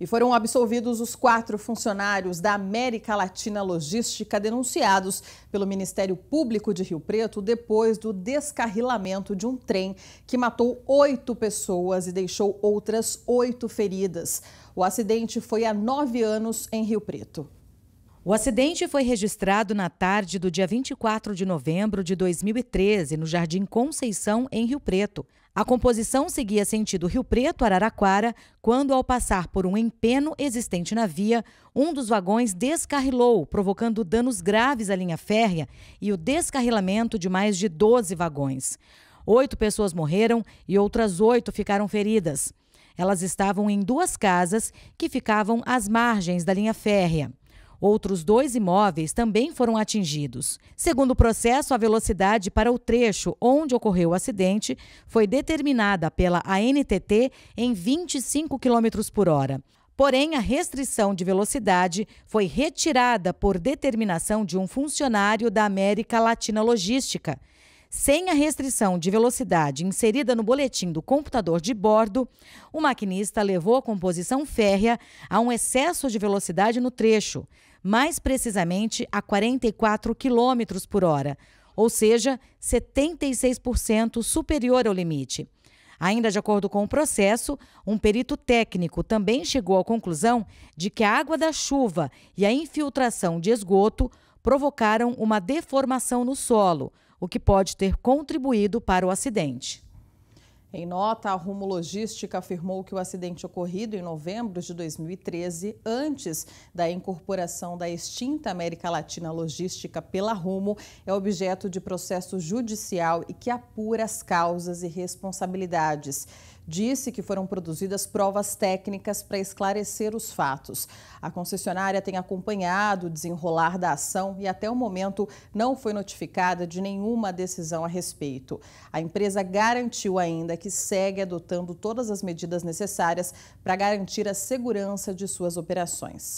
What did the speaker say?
E foram absolvidos os quatro funcionários da América Latina Logística denunciados pelo Ministério Público de Rio Preto depois do descarrilamento de um trem que matou oito pessoas e deixou outras oito feridas. O acidente foi há nove anos em Rio Preto. O acidente foi registrado na tarde do dia 24 de novembro de 2013, no Jardim Conceição, em Rio Preto. A composição seguia sentido Rio Preto-Araraquara, quando, ao passar por um empeno existente na via, um dos vagões descarrilou, provocando danos graves à linha férrea e o descarrilamento de mais de 12 vagões. Oito pessoas morreram e outras oito ficaram feridas. Elas estavam em duas casas que ficavam às margens da linha férrea. Outros dois imóveis também foram atingidos. Segundo o processo, a velocidade para o trecho onde ocorreu o acidente foi determinada pela ANTT em 25 km por hora. Porém, a restrição de velocidade foi retirada por determinação de um funcionário da América Latina Logística. Sem a restrição de velocidade inserida no boletim do computador de bordo, o maquinista levou a composição férrea a um excesso de velocidade no trecho, mais precisamente a 44 km por hora, ou seja, 76% superior ao limite. Ainda de acordo com o processo, um perito técnico também chegou à conclusão de que a água da chuva e a infiltração de esgoto provocaram uma deformação no solo, o que pode ter contribuído para o acidente. Em nota, a Rumo Logística afirmou que o acidente ocorrido em novembro de 2013, antes da incorporação da extinta América Latina Logística pela Rumo, é objeto de processo judicial e que apura as causas e responsabilidades disse que foram produzidas provas técnicas para esclarecer os fatos. A concessionária tem acompanhado o desenrolar da ação e até o momento não foi notificada de nenhuma decisão a respeito. A empresa garantiu ainda que que segue adotando todas as medidas necessárias para garantir a segurança de suas operações.